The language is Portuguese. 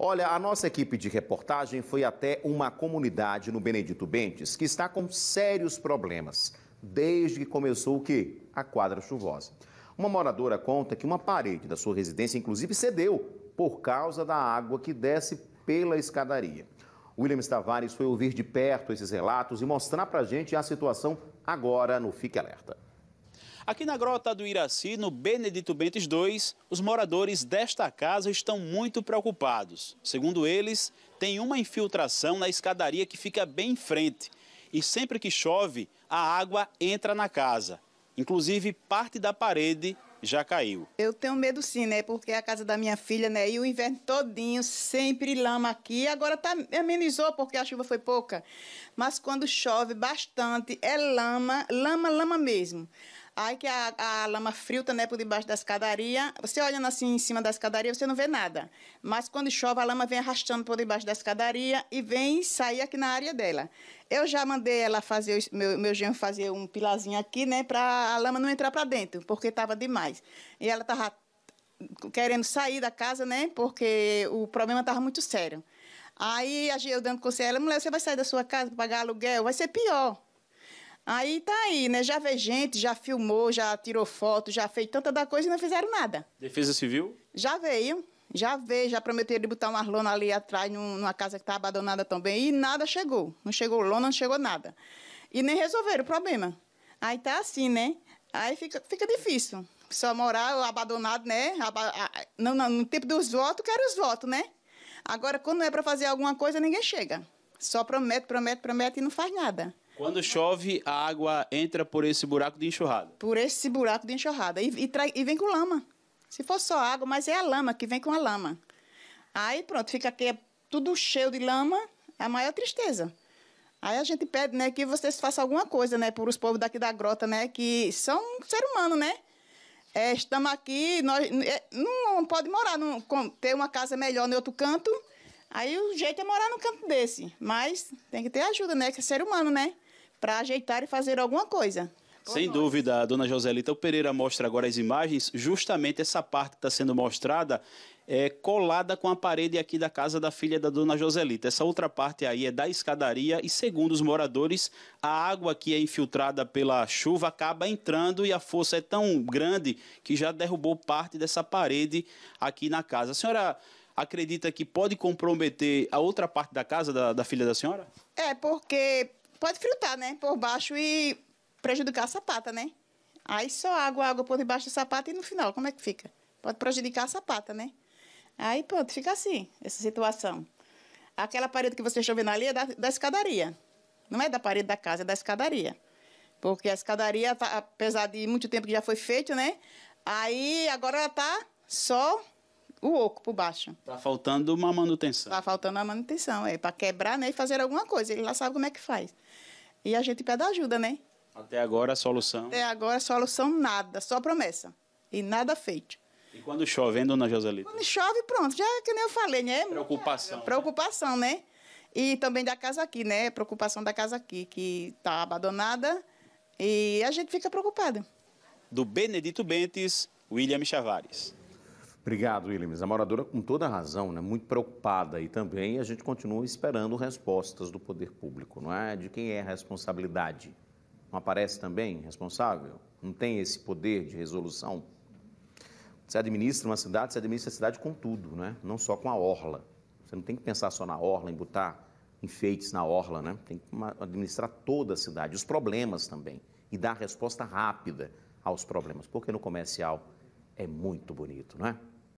Olha, a nossa equipe de reportagem foi até uma comunidade no Benedito Bentes que está com sérios problemas desde que começou o quê? A quadra chuvosa. Uma moradora conta que uma parede da sua residência, inclusive, cedeu por causa da água que desce pela escadaria. William Tavares foi ouvir de perto esses relatos e mostrar para a gente a situação agora no Fique Alerta. Aqui na Grota do Iraci, no Benedito Bentes II, os moradores desta casa estão muito preocupados. Segundo eles, tem uma infiltração na escadaria que fica bem em frente. E sempre que chove, a água entra na casa. Inclusive, parte da parede já caiu. Eu tenho medo sim, né? Porque é a casa da minha filha, né? E o inverno todinho, sempre lama aqui. Agora tá, amenizou porque a chuva foi pouca. Mas quando chove bastante, é lama, lama, lama mesmo. Aí que a, a lama frilta, né, por debaixo da escadaria. Você olhando assim em cima da escadaria, você não vê nada. Mas quando chove, a lama vem arrastando por debaixo da escadaria e vem sair aqui na área dela. Eu já mandei ela fazer, meu, meu genro fazer um pilazinho aqui, né, para a lama não entrar para dentro, porque estava demais. E ela estava querendo sair da casa, né, porque o problema estava muito sério. Aí eu dando conselho, mulher, você vai sair da sua casa para pagar aluguel? Vai ser pior. Aí tá aí, né? Já vê gente, já filmou, já tirou foto, já fez tanta da coisa e não fizeram nada. Defesa Civil? Já veio, já veio, já prometeram de botar uma lona ali atrás, numa casa que tá abandonada também, e nada chegou. Não chegou lona, não chegou nada. E nem resolveram o problema. Aí tá assim, né? Aí fica, fica difícil. Só morar abandonado, né? Não, no tempo dos votos, quero os votos, né? Agora, quando é para fazer alguma coisa, ninguém chega. Só promete, promete, promete e não faz nada. Quando chove, a água entra por esse buraco de enxurrada. Por esse buraco de enxurrada. E, e, e vem com lama. Se for só água, mas é a lama que vem com a lama. Aí pronto, fica aqui é tudo cheio de lama, é a maior tristeza. Aí a gente pede, né, que vocês façam alguma coisa, né, por os povos daqui da grota, né, que são ser humano, né? É, estamos aqui, nós é, não pode morar, não, ter uma casa melhor em outro canto. Aí o jeito é morar num canto desse, mas tem que ter ajuda, né, que é ser humano, né? para ajeitar e fazer alguma coisa. Sem nós. dúvida, dona Joselita, o Pereira mostra agora as imagens, justamente essa parte que está sendo mostrada é colada com a parede aqui da casa da filha da dona Joselita. Essa outra parte aí é da escadaria e, segundo os moradores, a água que é infiltrada pela chuva acaba entrando e a força é tão grande que já derrubou parte dessa parede aqui na casa. A senhora acredita que pode comprometer a outra parte da casa da, da filha da senhora? É, porque pode fritar, né? Por baixo e prejudicar a sapata, né? Aí só água, água por debaixo do sapato e no final, como é que fica? Pode prejudicar a sapata, né? Aí pronto, fica assim, essa situação. Aquela parede que você estão vendo ali é da, da, escadaria. Não é da parede da casa, é da escadaria. Porque a escadaria, tá, apesar de muito tempo que já foi feito, né? Aí agora ela tá só o oco por baixo. Tá faltando uma manutenção. Tá faltando a manutenção, é para quebrar, né, e fazer alguma coisa. Ele lá sabe como é que faz. E a gente pede ajuda, né? Até agora a solução. Até agora a solução nada, só promessa e nada feito. E quando chove, hein, dona Joselita? Quando chove, pronto, já que nem eu falei, né? Preocupação. É, né? Preocupação, né? né? E também da casa aqui, né? Preocupação da casa aqui, que tá abandonada e a gente fica preocupado. Do Benedito Bentes, William Chavares. Obrigado, Williams. A moradora, com toda a razão, né, muito preocupada e também a gente continua esperando respostas do poder público, não é? De quem é a responsabilidade? Não aparece também responsável? Não tem esse poder de resolução? Você administra uma cidade, você administra a cidade com tudo, né? Não só com a orla. Você não tem que pensar só na orla, em botar enfeites na orla, né? Tem que administrar toda a cidade, os problemas também, e dar resposta rápida aos problemas, porque no comercial é muito bonito, não é?